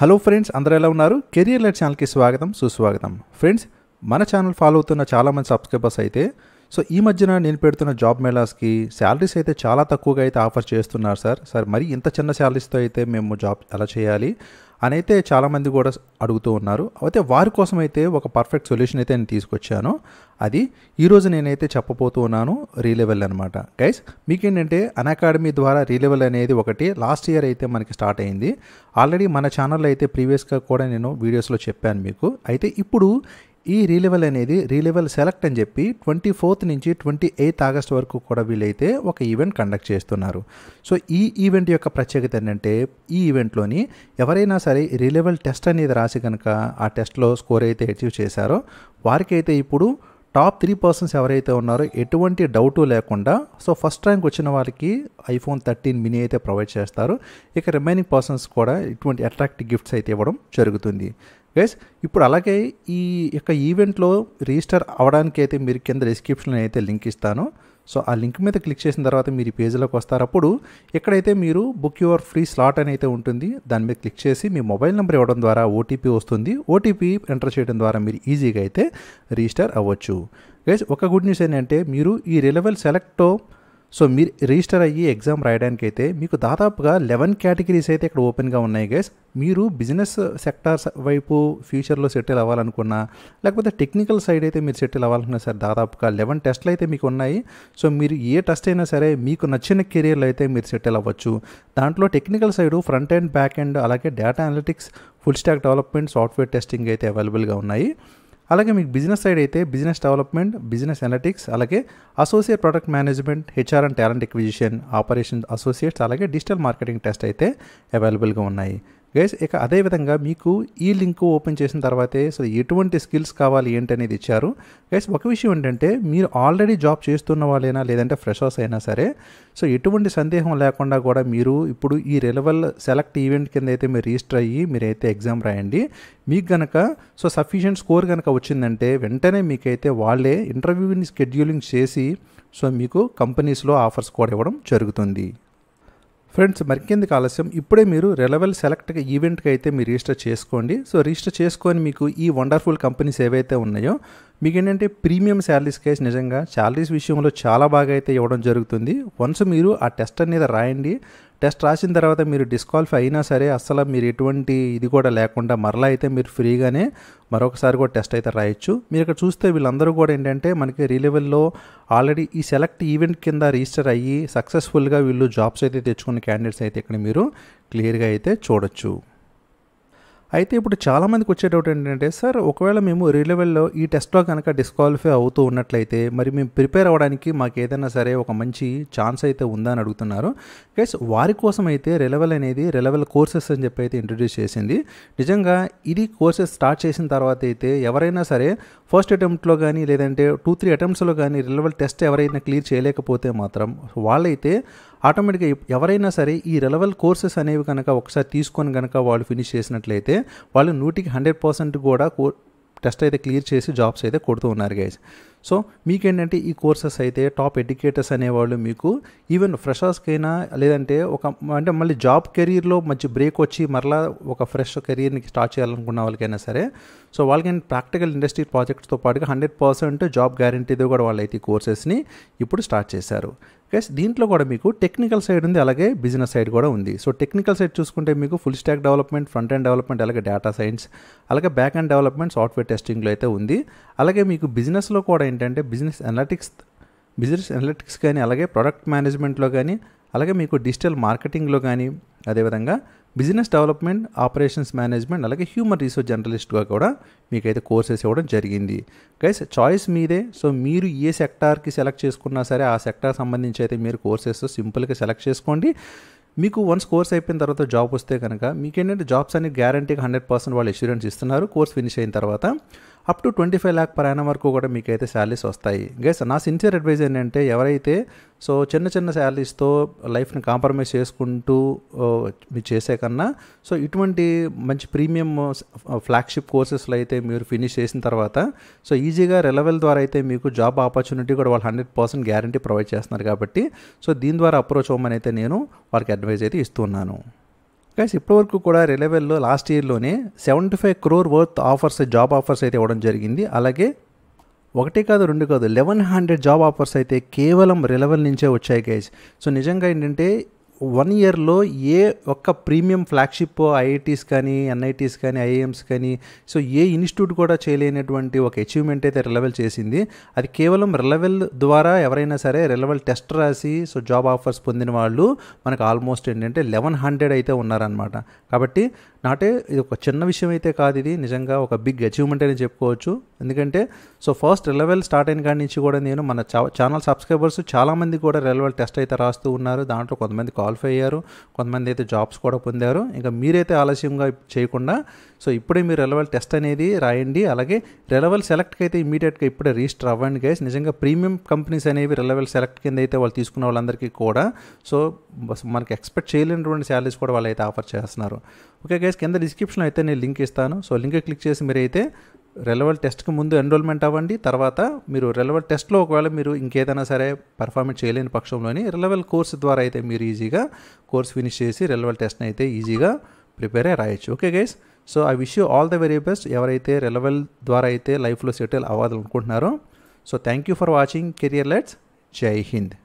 hello friends అందరూ ఎలా ఉన్నారు కెరియర్ లైట్ ఛానల్కి స్వాగతం సుస్వాగతం ఫ్రెండ్స్ మన ఛానల్ ఫాలో అవుతున్న చాలామంది సబ్స్క్రైబర్స్ అయితే సో ఈ మధ్యన నేను పెడుతున్న జాబ్ మేళాస్కి శాలరీస్ అయితే చాలా తక్కువగా అయితే ఆఫర్ చేస్తున్నారు సార్ సార్ మరి ఇంత చిన్న శాలరీస్తో అయితే మేము జాబ్ ఎలా చేయాలి అని అయితే చాలామంది కూడా అడుగుతూ ఉన్నారు అయితే వారి కోసం అయితే ఒక పర్ఫెక్ట్ సొల్యూషన్ అయితే నేను తీసుకొచ్చాను అది ఈరోజు నేనైతే చెప్పబోతూ ఉన్నాను రీలెవెల్ అనమాట గైస్ మీకేంటంటే అకాడమీ ద్వారా రీలెవెల్ అనేది ఒకటి లాస్ట్ ఇయర్ అయితే మనకి స్టార్ట్ అయింది ఆల్రెడీ మన ఛానల్లో అయితే ప్రీవియస్గా కూడా నేను వీడియోస్లో చెప్పాను మీకు అయితే ఇప్పుడు ఈ రీలెవల్ అనేది రీలెవల్ సెలెక్ట్ అని చెప్పి ట్వంటీ ఫోర్త్ నుంచి ట్వంటీ ఎయిత్ ఆగస్ట్ వరకు కూడా వీలైతే ఒక ఈవెంట్ కండక్ట్ చేస్తున్నారు సో ఈ ఈవెంట్ యొక్క ప్రత్యేకత ఏంటంటే ఈ ఈవెంట్లోని ఎవరైనా సరే రీలెవల్ టెస్ట్ అనేది రాసి కనుక ఆ టెస్ట్లో స్కోర్ అయితే అచీవ్ చేశారో వారికైతే ఇప్పుడు టాప్ త్రీ పర్సన్స్ ఎవరైతే ఉన్నారో ఎటువంటి డౌటు లేకుండా సో ఫస్ట్ ర్యాంక్ వచ్చిన వాళ్ళకి ఐఫోన్ థర్టీన్ మినీ అయితే ప్రొవైడ్ చేస్తారు ఇక రిమైనింగ్ పర్సన్స్ కూడా ఇటువంటి అట్రాక్టివ్ గిఫ్ట్స్ అయితే ఇవ్వడం జరుగుతుంది గైస్ ఇప్పుడు అలాగే ఈ యొక్క ఈవెంట్లో రిజిస్టర్ అవడానికి అయితే మీరు కింద డిస్క్రిప్షన్లో అయితే లింక్ ఇస్తాను సో ఆ లింక్ మీద క్లిక్ చేసిన తర్వాత మీరు ఈ పేజీలోకి వస్తారప్పుడు ఎక్కడైతే మీరు బుక్ యువర్ ఫ్రీ స్లాట్ అని అయితే ఉంటుంది దాని మీద క్లిక్ చేసి మీ మొబైల్ నెంబర్ ఇవ్వడం ద్వారా ఓటీపీ వస్తుంది ఓటీపీ ఎంటర్ చేయడం ద్వారా మీరు ఈజీగా అయితే రిజిస్టర్ అవ్వచ్చు గైస్ ఒక గుడ్ న్యూస్ ఏంటంటే మీరు ఈ రిలవల్ సెలెక్టో సో మీరు రిజిస్టర్ అయ్యి ఎగ్జామ్ రాయడానికి అయితే మీకు దాదాపుగా లెవెన్ కేటగిరీస్ అయితే ఇక్కడ ఓపెన్గా ఉన్నాయి గైస్ మీరు బిజినెస్ సెక్టార్స్ వైపు ఫ్యూచర్లో సెటిల్ అవ్వాలనుకున్నా లేకపోతే టెక్నికల్ సైడ్ అయితే మీరు సెటిల్ అవ్వాలనుకున్నా సరే దాదాపుగా లెవెన్ టెస్ట్లు అయితే మీకు ఉన్నాయి సో మీరు ఏ టెస్ట్ అయినా సరే మీకు నచ్చిన కెరియర్లో అయితే మీరు సెటిల్ అవ్వచ్చు దాంట్లో technical side front and back and అలాగే data analytics full stack development software testing అయితే అవైలబుల్గా ఉన్నాయి అలాగే మీకు బిజినెస్ సైడ్ అయితే బిజినెస్ డెవలప్మెంట్ బిజినెస్ అనలిటిక్స్ అలాగే associate product management HR and talent acquisition operation associates అలాగే డిజిటల్ మార్కెటింగ్ టెస్ట్ అయితే అవైలబుల్గా ఉన్నాయి గైస్ ఇక అదేవిధంగా మీకు ఈ లింక్ ఓపెన్ చేసిన తర్వాతే అసలు ఎటువంటి స్కిల్స్ కావాలి ఏంటి అనేది ఇచ్చారు గైస్ ఒక విషయం ఏంటంటే మీరు ఆల్రెడీ జాబ్ చేస్తున్న వాళ్ళైనా లేదంటే ఫ్రెషర్స్ అయినా సరే సో ఎటువంటి సందేహం లేకుండా కూడా మీరు ఇప్పుడు ఈ రెలవల్ సెలెక్ట్ ఈవెంట్ కింద అయితే మీరు రిజిస్టర్ అయ్యి మీరైతే ఎగ్జామ్ రాయండి మీకు గనక సో సఫిషియెంట్ స్కోర్ కనుక వచ్చిందంటే వెంటనే మీకైతే వాళ్ళే ఇంటర్వ్యూని షెడ్యూలింగ్ చేసి సో మీకు కంపెనీస్లో ఆఫర్స్ కూడా ఇవ్వడం జరుగుతుంది ఫ్రెండ్స్ మరికెందుకు ఆలస్యం ఇప్పుడే మీరు రెలవెల్ సెలెక్ట్ ఈవెంట్కి అయితే మీరు రిజిస్టర్ చేసుకోండి సో రిజిస్టర్ చేసుకొని మీకు ఈ వండర్ఫుల్ కంపెనీస్ ఏవైతే ఉన్నాయో మీకు ఏంటంటే ప్రీమియం శాలరీస్ కేస్ నిజంగా శాలరీస్ విషయంలో చాలా బాగా అయితే ఇవ్వడం జరుగుతుంది వన్స్ మీరు ఆ టెస్ట్ అనేది రాయండి టెస్ట్ రాసిన తర్వాత మీరు డిస్క్వాలిఫై అయినా సరే అసలు మీరు ఎటువంటి ఇది కూడా లేకుండా మరలా అయితే మీరు ఫ్రీగానే మరొకసారి కూడా టెస్ట్ అయితే రాయొచ్చు మీరు ఇక్కడ చూస్తే వీళ్ళందరూ కూడా ఏంటంటే మనకి రీలెవెల్లో ఆల్రెడీ ఈ సెలెక్ట్ ఈవెంట్ కింద రిజిస్టర్ అయ్యి సక్సెస్ఫుల్గా వీళ్ళు జాబ్స్ అయితే తెచ్చుకున్న క్యాండిడేట్స్ అయితే ఇక్కడ మీరు క్లియర్గా అయితే చూడొచ్చు అయితే ఇప్పుడు చాలామందికి వచ్చే డౌట్ ఏంటంటే సార్ ఒకవేళ మేము రిలెవెల్లో ఈ టెస్ట్లో కనుక డిస్క్వాలిఫై అవుతూ ఉన్నట్లయితే మరి మేము ప్రిపేర్ అవ్వడానికి మాకు ఏదైనా సరే ఒక మంచి ఛాన్స్ అయితే ఉందా అని అడుగుతున్నారు గైస్ వారి కోసం అయితే రిలెవెల్ అనేది రిలెవెల్ కోర్సెస్ అని చెప్పి అయితే ఇంట్రడ్యూస్ చేసింది నిజంగా ఇది కోర్సెస్ స్టార్ట్ చేసిన తర్వాత అయితే ఎవరైనా సరే ఫస్ట్ అటెంప్ట్లో కానీ లేదంటే టూ త్రీ అటెంప్ట్స్లో కానీ రిలెవెల్ టెస్ట్ ఎవరైనా క్లియర్ చేయలేకపోతే మాత్రం వాళ్ళైతే ఆటోమేటిక్గా ఎవరైనా సరే ఈ రిలవల్ కోర్సెస్ అనేవి కనుక ఒకసారి తీసుకొని కనుక వాళ్ళు ఫినిష్ చేసినట్లయితే వాళ్ళు నూటికి హండ్రెడ్ పర్సెంట్ కూడా టెస్ట్ అయితే క్లియర్ చేసి జాబ్స్ అయితే కొడుతూ ఉన్నారు గైస్ సో మీకేంటంటే ఈ కోర్సెస్ అయితే టాప్ ఎడ్యుకేటర్స్ అనేవాళ్ళు మీకు ఈవెన్ ఫ్రెషర్స్కైనా లేదంటే ఒక అంటే మళ్ళీ జాబ్ కెరీర్లో మంచి బ్రేక్ వచ్చి మరలా ఒక ఫ్రెష్ కెరీర్ని స్టార్ట్ చేయాలనుకున్న వాళ్ళకైనా సరే సో వాళ్ళకి ప్రాక్టికల్ ఇండస్ట్రీ ప్రాజెక్ట్స్తో పాటుగా హండ్రెడ్ పర్సెంట్ జాబ్ గ్యారంటీతో కూడా వాళ్ళు అయితే ఈ కోర్సెస్ని ఇప్పుడు స్టార్ట్ చేశారు గైస్ దీంట్లో కూడా మీకు టెక్నికల్ సైడ్ ఉంది అలాగే బిజినెస్ సైడ్ కూడా ఉంది సో టెక్నికల్ సైడ్ చూసుకుంటే మీకు full stack development front and development అలాగే డేటా సైన్స్ అలాగే బ్యాక్ అండ్ డెవలప్మెంట్ సాఫ్ట్వేర్ టెస్టింగ్లో అయితే ఉంది అలాగే మీకు బిజినెస్లో కూడా ఏంటంటే బిజినెస్ అనలటిక్స్ బిజినెస్ అనలటిక్స్ కానీ అలాగే ప్రోడక్ట్ మేనేజ్మెంట్లో కానీ అలాగే మీకు డిజిటల్ మార్కెటింగ్లో కానీ అదేవిధంగా బిజినెస్ డెవలప్మెంట్ ఆపరేషన్స్ మేనేజ్మెంట్ అలాగే హ్యూమన్ రీసోర్స్ జర్నలిస్ట్గా కూడా మీకైతే కోర్సెస్ ఇవ్వడం జరిగింది గైస్ చాయిస్ మీదే సో మీరు ఏ సెక్టార్కి సెలెక్ట్ చేసుకున్నా సరే ఆ సెక్టార్ సంబంధించి అయితే మీరు కోర్సెస్ సింపుల్గా సెలెక్ట్ చేసుకోండి మీకు వన్స్ కోర్స్ అయిపోయిన తర్వాత జాబ్ వస్తే కనుక మీకు ఏంటంటే జాబ్స్ అన్ని గ్యారంటీగా హండ్రెడ్ పర్సెంట్ వాళ్ళు ఇన్సూరెన్స్ ఇస్తున్నారు కోర్స్ ఫినిష్ అయిన తర్వాత up to twenty five lakh per వరకు కూడా మీకు అయితే శాలరీస్ వస్తాయి గైస్ నా సిన్సియర్ అడ్వైజ్ ఏంటంటే ఎవరైతే సో చిన్న చిన్న శాలరీస్తో లైఫ్ని కాంప్రమైజ్ చేసుకుంటూ మీరు చేసే కన్నా సో ఇటువంటి మంచి ప్రీమియం ఫ్లాగ్షిప్ కోర్సెస్లో అయితే మీరు ఫినిష్ చేసిన తర్వాత సో ఈజీగా రెలవెల్ ద్వారా అయితే మీకు జాబ్ ఆపర్చునిటీ కూడా వాళ్ళు హండ్రెడ్ పర్సెంట్ గ్యారంటీ ప్రొవైడ్ చేస్తున్నారు కాబట్టి సో దీని ద్వారా అప్రోచ్ అవ్వమని అయితే నేను వాళ్ళకి అడ్వైజ్ అయితే ఇస్తున్నాను ఇప్పటి ఇప్పటివరకు కూడా రిలవెల్లో లాస్ట్ ఇయర్లోనే seventy five crore worth offers job offers అయితే ఇవ్వడం జరిగింది అలాగే ఒకటి కాదు రెండు కాదు లెవెన్ హండ్రెడ్ జాబ్ ఆఫర్స్ అయితే కేవలం రిలవెల్ నుంచే వచ్చాయి గైజ్ సో నిజంగా ఏంటంటే వన్ ఇయర్లో ఏ ఒక్క ప్రీమియం ఫ్లాగ్షిప్ ఐఐటీస్ కానీ ఎన్ఐటీస్ కానీ ఐఐఎమ్స్ కానీ సో ఏ ఇన్స్టిట్యూట్ కూడా చేయలేనటువంటి ఒక అచీవ్మెంట్ అయితే రిలవెల్ చేసింది అది కేవలం రిలవెల్ ద్వారా ఎవరైనా సరే రిలవెల్ టెస్ట్ రాసి సో జాబ్ ఆఫర్స్ పొందిన వాళ్ళు మనకు ఆల్మోస్ట్ ఏంటంటే లెవెన్ హండ్రెడ్ అయితే ఉన్నారనమాట కాబట్టి నాటే ఇది ఒక చిన్న విషయం అయితే కాదు ఇది నిజంగా ఒక బిగ్ అచీవ్మెంట్ అని చెప్పుకోవచ్చు ఎందుకంటే సో ఫస్ట్ రిలవెల్ స్టార్ట్ అయిన కాడి నుంచి కూడా నేను మన ఛానల్ సబ్స్క్రైబర్స్ చాలామంది కూడా రెలవెల్ టెస్ట్ అయితే రాస్తూ ఉన్నారు దాంట్లో కొంతమంది క్వాలిఫై అయ్యారు కొంతమంది అయితే జాబ్స్ కూడా పొందారు ఇంకా మీరైతే ఆలస్యంగా చేయకుండా సో ఇప్పుడే మీరు రిలవెల్ టెస్ట్ అనేది రాయండి అలాగే రిలవెల్ సెలెక్ట్కి అయితే ఇమీడియట్గా ఇప్పుడే రిజిస్టర్ అవ్వండి గైస్ నిజంగా ప్రీమియం కంపెనీస్ అనేవి రెలవెల్ సెలెక్ట్ కింద అయితే వాళ్ళు తీసుకున్న వాళ్ళందరికీ కూడా సో మనకి ఎక్స్పెక్ట్ చేయలేనటువంటి శాలరీస్ కూడా వాళ్ళు అయితే ఆఫర్ చేస్తున్నారు ఓకే గైస్ కింద డిస్క్రిప్షన్ అయితే నేను లింక్ ఇస్తాను సో లింక్ క్లిక్ చేసి మీరైతే రెలవల్ టెస్ట్కి ముందు ఎన్రోల్మెంట్ అవ్వండి తర్వాత మీరు రెలవల్ టెస్ట్లో ఒకవేళ మీరు ఇంకేదైనా సరే పర్ఫార్మెన్స్ చేయలేని పక్షంలోని రెలవల్ కోర్స్ ద్వారా అయితే మీరు ఈజీగా కోర్స్ ఫినిష్ చేసి రెలవల్ టెస్ట్ని అయితే ఈజీగా ప్రిపేర్ అయ్యి రాయొచ్చు okay guys so I wish you all the very best ఎవరైతే రెలవల్ ద్వారా అయితే లైఫ్లో సెటిల్ అవ్వాలనుకుంటున్నారో so thank you for watching career let's Jai Hind